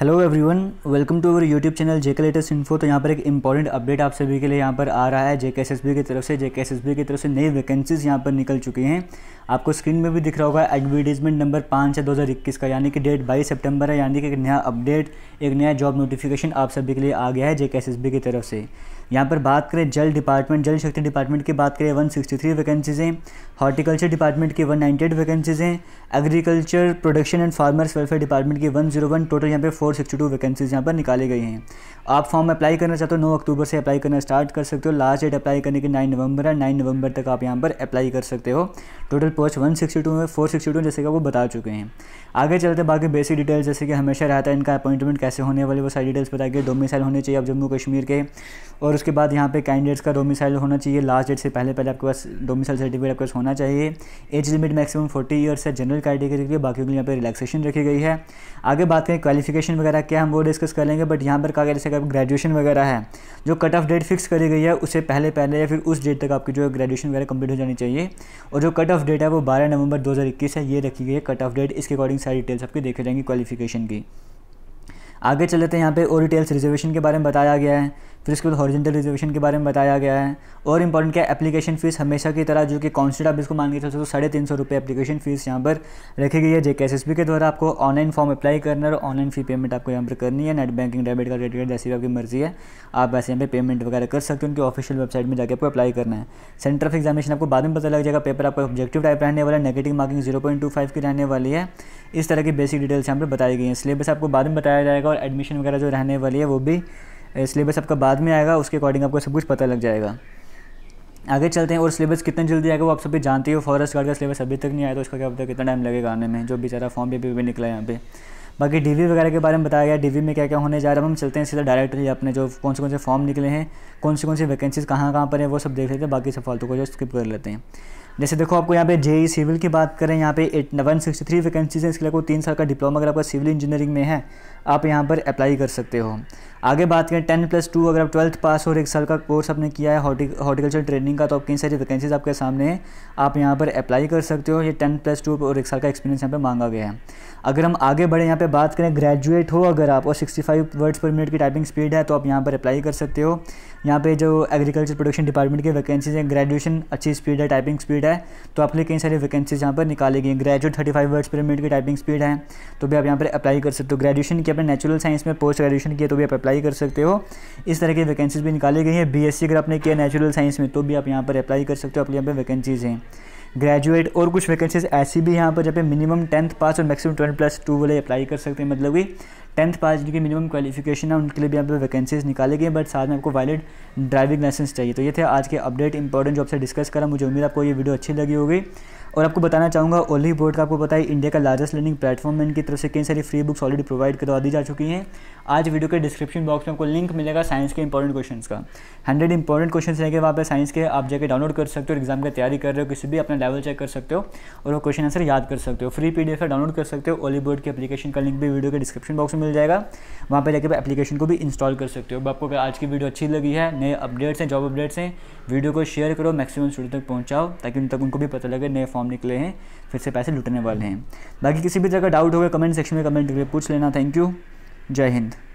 hello everyone welcome to our YouTube channel JK latest info तो यहाँ पर एक इंपॉर्टेंट अपडेट आप सभी के लिए यहाँ पर आ रहा है जेके एस की तरफ से जेके एस की तरफ से नई वैकेंसीज यहाँ पर निकल चुकी हैं आपको स्क्रीन में भी दिख रहा होगा एडवर्टीजमेंट नंबर पाँच है दो हज़ार इक्कीस का यानी कि डेट बाईस सेप्टेम्बर है यानी कि एक नया अपडेट एक नया जॉब नोटिफिकेशन आप सभी के लिए आ गया है जेके एस की तरफ से यहाँ पर बात करें जल डिपार्टमेंट जल शक्ति डिपार्टमेंट की बात करें 163 वैकेंसीज़ हैं हॉर्टिकल्चर डिपार्टमेंट की 198 वैकेंसीज़ हैं agriculture production and farmers welfare department की 101 टोटल यहाँ पे 462 वैकेंसीज़ यहाँ पर निकाले गए हैं आप फॉर्म अप्लाई करना चाहते हो नौ अक्टूबर से अप्लाई करना स्टार्ट कर सकते हो लास्ट डेट अप्लाई करने की नाइन नवंबर है नाइन नवंबर तक आप यहाँ पर अप्लाई कर सकते हो total post one sixty two में फोर सिक्सटी टू जैसे कि वो बता चुके हैं आगे चलते बाकी बेसिक डिटेल्स जैसे कि हमेशा रहता है इनका अपॉइंटमेंट कैसे होने वाले वो सारी डिटेल्स बताएंगे डोमिसाइल होने चाहिए आप जम्मू कश्मीर के और उसके बाद यहाँ पे कैंडिडेट्स का डोमिसाइल होना चाहिए लास्ट डेट से पहले पहले आपके पास डोमिसाइल सर्टिफिकेट आपके पास होना चाहिए age limit maximum forty years है जनरल कैटेगरी के लिए बाकी के लिए यहाँ पर रिलैक्सेशन रखी गई है आगे बात करें क्वालिफिकेशन वगैरह क्या हम वो डिस्कस कर लेंगे बट यहाँ पर कहा गया जैसे ग्रेजुएशन वगैरह है जो कट ऑफ डेट फिक्स करी गई है उससे पहले पहले या फिर उस डेट तक आपकी जो ग्रेजुएशन वगैरह कंप्लीट हो जानी चाहिए और जो कट ऑफ डेट है वो बारह नवंबर दो है ये रखी गई है कट ऑफ डेट इसके अकॉर्डिंग सारी डिटेल्स आपकी देखी जाएंगी क्वालिफिकेशन की आगे चलते हैं यहाँ पे और डिटेल्स रिजर्वेशन के बारे में बताया गया है फिर उसके बाद हॉरिजेंटल रिजर्वेशन के बारे में बताया गया है और इंपॉर्टेंट क्या एप्लीकेशन फ़ीस हमेशा की तरह जो कि कॉन्स्टेंट आप इसको मान के चलते हो तो साढ़े तीन सौ रुपये एप्लीकेशन फ़ीस यहाँ पर रखी गई है जे के द्वारा आपको ऑनलाइन फॉर्म अप्लाई करना है और ऑनलाइन फी पेमेंट आपको यहाँ पर करनी है net banking debit card credit card जैसी आपकी मर्जी है आप वैसे यहाँ पे पेमेंट वगैरह कर सकते हो उनकी ऑफिशियल वेबसाइट में जाकर आपको अप्लाई करना है सेंटर ऑफ एग्जामिनेशन आपको बाद में पता लग जाएगा पेपर आपका ऑब्जेक्टिव टाइप रहने वाला है negative marking zero point two five की रहने वाली है इस तरह की बेसिक डिटेल्स यहाँ पर बताई गई हैं सिलेबस आपको बाद में बताया जाएगा और एडमिशन वगैरह जो रहने वाली है वो भी सिलेबस आपका बाद में आएगा उसके अकॉर्डिंग आपको सब कुछ पता लग जाएगा आगे चलते हैं और सिलेबस कितना जल्दी आएगा वो आप सभी जानते हो फॉरेस्ट गार्ड का सिलेबस अभी तक नहीं आया तो उसका क्या पता कितना टाइम लगेगा आने में जो बेचारा फॉर्म भी अभी निकला है यहाँ पे बाकी डीवी वगैरह के बारे में बताया गया डीवी में क्या क्या होने जा रहा है हम चलते हैं सीधा डायरेक्टली अपने जो कौन से कौन से फॉर्म निकले हैं कौन सी कौन सी वैकेंसीज कहाँ कहाँ पर है वो सब देख लेते हैं बाकी सब फालतू को जो स्किप कर लेते हैं जैसे देखो आपको यहाँ पे जेई सिविल e की बात करें यहाँ पे at one sixty three vacancies है इसके लिए आपको तीन साल का डिप्लोमा अगर आपका सिविल इंजीनियरिंग में है आप यहाँ पर अप्लाई कर सकते हो आगे बात करें टेन प्लस टू अगर आप ट्वेल्थ पास हो और एक साल का कोर्स आपने किया है हॉर्टिकल्चर ट्रेनिंग का तो आप कई सारी वैकेंसीज आपके सामने हैं आप यहाँ पर अप्लाई कर सकते हो ये टेन प्लस टू और एक साल का एक्सपीरियंस यहाँ पर मांगा गया है अगर हम आगे बढ़े यहाँ पे बात करें ग्रेजुएट हो अगर आप और सिक्सटी वर्ड्स पर मिनट की टाइपिंग स्पीड है तो आप यहाँ पर अप्लाई कर सकते हो यहाँ पे जो एग्रीकल्चर प्रोडक्शन डिपार्टमेंट की वैकेंसीज हैं ग्रेजुएशन अच्छी स्पीड है टाइपिंग स्पीड है तो आपके लिए कई सारी वैकेंसीज यहाँ पर निकाली गई graduate five words per minute की टाइपिंग स्पीड है तो भी आप यहाँ पर अप्लाई कर सकते हो ग्रेजुएशन की आपने नेचुरल साइंस में पोस्ट ग्रेजुएशन किया तो भी आप अप्लाई कर सकते हो इस तरह की वैकेंसीज भी निकाली गई हैं बीएससी अगर आपने किया नेचुरल साइंस में तो भी आप यहाँ पर अप्लाई कर सकते हो अपने यहाँ पर वैकेंसीज़ हैं ग्रेजुएट और कुछ वैकेंसीज ऐसी भी यहाँ पर जहाँ पे मिनिमम टेंथ पास और मैक्सिमम ट्वेल्थ प्लस टू वाले अप्लाई कर सकते हैं मतलब कि टेंथ पास जिनकी मिनिमम क्वालिफिकेशन है उनके लिए भी यहाँ पर वैकेंसीज निकाले गए बट साथ में आपको वैलिड ड्राइविंग लाइसेंस चाहिए तो ये थे आज के अपडेट इंपॉर्टेंट जॉब से डिस्कस करा मुझे उम्मीद आपको ये वीडियो अच्छी लगी होगी और आपको बताना चाहूँगा ओली बोर्ड का आपको पता है इंडिया का लार्जेस्ट लर्निंग प्लेटफॉर्म है इनकी तरफ से कई सारी फ्री बुक्स ऑलरेडी प्रोवाइड करवा दी जा चुकी हैं आज वीडियो के डिस्क्रिप्शन बॉक्स में आपको लिंक मिलेगा साइंस के इंपॉर्टेंट क्वेश्चन का हंड्रेड इंपॉर्टेंट क्वेश्चन रहेंगे वहाँ पर साइंस के आप जाकर डाउनलोड कर सकते हो एग्जाम की तैयारी कर रहे हो किसी भी अपना लेवल चेक कर सकते हो और वो क्वेश्चन आंसर याद कर सकते हो फ्री पी डी डाउनलोड कर सकते हो ओली बोर्ड की अपलीकेशन का लिंक भी वीडियो के डिस्क्रिप्शन बॉक्स में मिल जाएगा वहाँ पर जाकर एप्लीकेशन को भी इंस्टॉल कर सकते हो आपको आज की वीडियो अच्छी लगी है नए अपडेट्स हैं जॉब अपडेट्स हैं वीडियो को शेयर करो मैक्सिमम स्टूडेंट तक पहुँचाओ ताकि उन तक उनको भी पता लगे नए फॉर्म निकले हैं फिर से पैसे लुटने वाले हैं बाकी किसी भी तरह का डाउट होगा कमेंट सेक्शन में कमेंट करके पूछ लेना थैंक यू जय हिंद